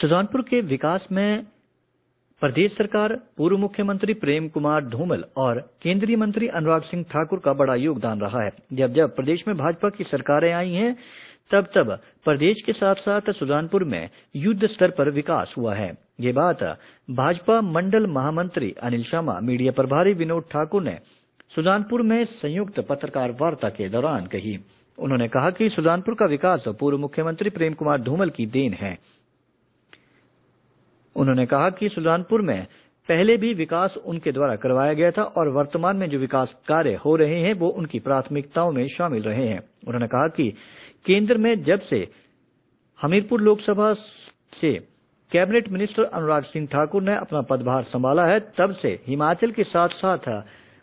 सुजानपुर के विकास में प्रदेश सरकार पूर्व मुख्यमंत्री प्रेम कुमार धूमल और केंद्रीय मंत्री अनुराग सिंह ठाकुर का बड़ा योगदान रहा है जब जब प्रदेश में भाजपा की सरकारें आई हैं तब तब प्रदेश के साथ साथ सुजानपुर में युद्ध स्तर पर विकास हुआ है ये बात भाजपा मंडल महामंत्री अनिल शर्मा मीडिया प्रभारी विनोद ठाकुर ने सुजानपुर में संयुक्त पत्रकार वार्ता के दौरान कही उन्होंने कहा कि सुजानपुर का विकास पूर्व मुख्यमंत्री प्रेम कुमार धूमल की देन है उन्होंने कहा कि सुल्तानपुर में पहले भी विकास उनके द्वारा करवाया गया था और वर्तमान में जो विकास कार्य हो रहे हैं वो उनकी प्राथमिकताओं में शामिल रहे हैं उन्होंने कहा कि केंद्र में जब से हमीरपुर लोकसभा से कैबिनेट मिनिस्टर अनुराग सिंह ठाकुर ने अपना पदभार संभाला है तब से हिमाचल के साथ साथ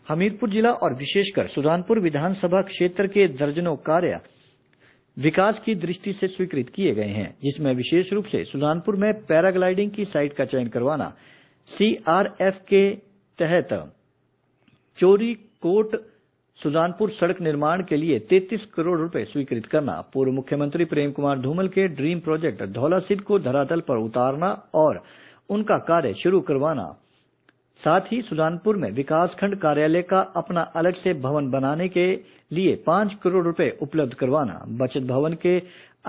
हमीरपुर जिला और विशेषकर सुल्तानपुर विधानसभा क्षेत्र के दर्जनों कार्य विकास की दृष्टि से स्वीकृत किए गए हैं जिसमें विशेष रूप से सुजानपुर में पैराग्लाइडिंग की साइट का चयन करवाना सीआरएफ के तहत चोरी कोट सुजानपुर सड़क निर्माण के लिए 33 करोड़ रुपए स्वीकृत करना पूर्व मुख्यमंत्री प्रेम कुमार धूमल के ड्रीम प्रोजेक्ट धौलासिद को धरातल पर उतारना और उनका कार्य शुरू करवाना साथ ही सुजानपुर में विकासखंड कार्यालय का अपना अलग से भवन बनाने के लिए पांच करोड़ रुपए उपलब्ध करवाना बचत भवन के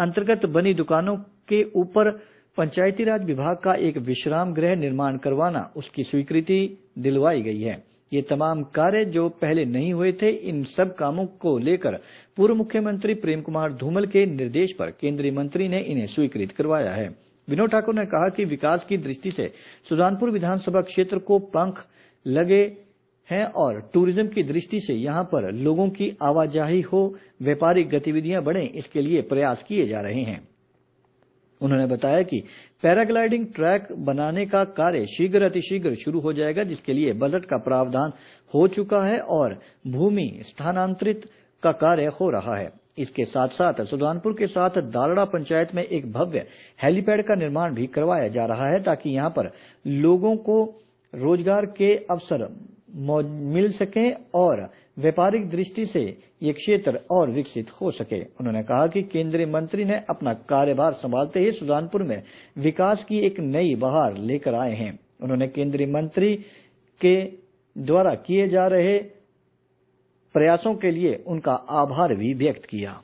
अंतर्गत बनी दुकानों के ऊपर पंचायती राज विभाग का एक विश्राम गृह निर्माण करवाना उसकी स्वीकृति दिलवाई गई है ये तमाम कार्य जो पहले नहीं हुए थे इन सब कामों को लेकर पूर्व मुख्यमंत्री प्रेम कुमार धूमल के निर्देश पर केंद्रीय मंत्री ने इन्हें स्वीकृत करवाया है विनोद ठाकुर ने कहा कि विकास की दृष्टि से सुजानपुर विधानसभा क्षेत्र को पंख लगे हैं और टूरिज्म की दृष्टि से यहां पर लोगों की आवाजाही हो व्यापारिक गतिविधियां बढ़े इसके लिए प्रयास किए जा रहे हैं उन्होंने बताया कि पैराग्लाइडिंग ट्रैक बनाने का कार्य शीघ्र अतिशीघ्र शुरू हो जाएगा जिसके लिए बजट का प्रावधान हो चुका है और भूमि स्थानांतरित का कार्य हो रहा है इसके साथ साथ सुल्तानपुर के साथ दालड़ा पंचायत में एक भव्य हेलीपैड का निर्माण भी करवाया जा रहा है ताकि यहां पर लोगों को रोजगार के अवसर मिल सके और व्यापारिक दृष्टि से ये क्षेत्र और विकसित हो सके उन्होंने कहा कि केंद्रीय मंत्री ने अपना कार्यभार संभालते ही सुल्तानपुर में विकास की एक नई बहार लेकर आए हैं उन्होंने केंद्रीय मंत्री के द्वारा किए जा रहे प्रयासों के लिए उनका आभार भी व्यक्त किया